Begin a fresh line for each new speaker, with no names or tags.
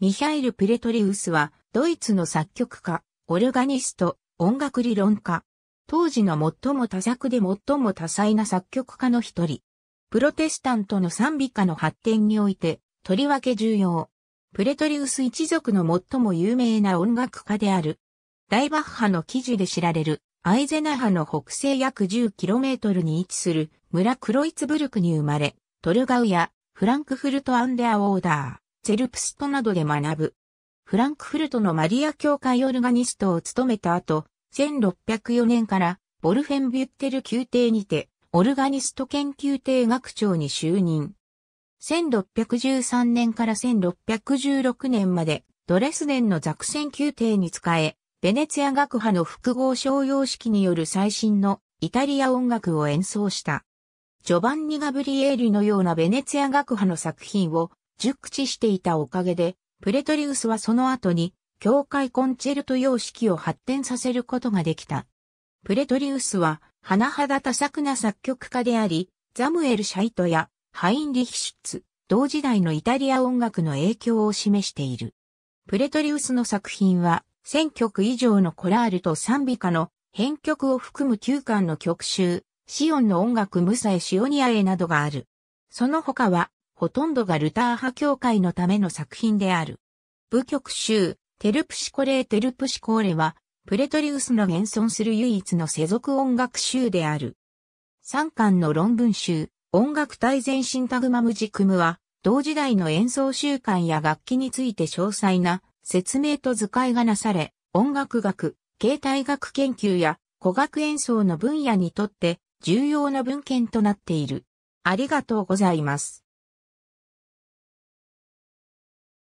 ミヒャイル・プレトリウスは、ドイツの作曲家、オルガニスト、
音楽理論家。当時の最も多作で最も多彩な作曲家の一人。プロテスタントの賛美歌の発展において、とりわけ重要。プレトリウス一族の最も有名な音楽家である。大バッハの記事で知られる、アイゼナハの北西約 10km に位置する村クロイツブルクに生まれ、トルガウやフランクフルトアンデアオーダー。ゼルプストなどで学ぶ。フランクフルトのマリア教会オルガニストを務めた後、1604年からボルフェンビュッテル宮廷にて、オルガニスト研究廷学長に就任。1613年から1616年まで、ドレスデンのザクセン宮廷に仕え、ベネツィア学派の複合商用式による最新のイタリア音楽を演奏した。ジョバンニ・ガブリエーリのようなベネツィア学派の作品を熟知していたおかげで、プレトリウスはその後に、教会コンチェルト様式を発展させることができた。プレトリウスは、甚だ多作な作曲家であり、ザムエル・シャイトやハインリヒシュツ、同時代のイタリア音楽の影響を示している。プレトリウスの作品は、1000曲以上のコラールと賛美歌の編曲を含む9巻の曲集、シオンの音楽ムサエ・シオニアエなどがある。その他は、ほとんどがルター派教会のための作品である。部局集、テルプシコレーテルプシコーレは、プレトリウスの現存する唯一の世俗音楽集である。3巻の論文集、音楽大全シンタグマムジクムは、同時代の演奏習慣や楽器について詳細な説明と図解がなされ、音楽学、形態学研究や古楽演奏の分野にとって重要な文献となってい
る。ありがとうございます。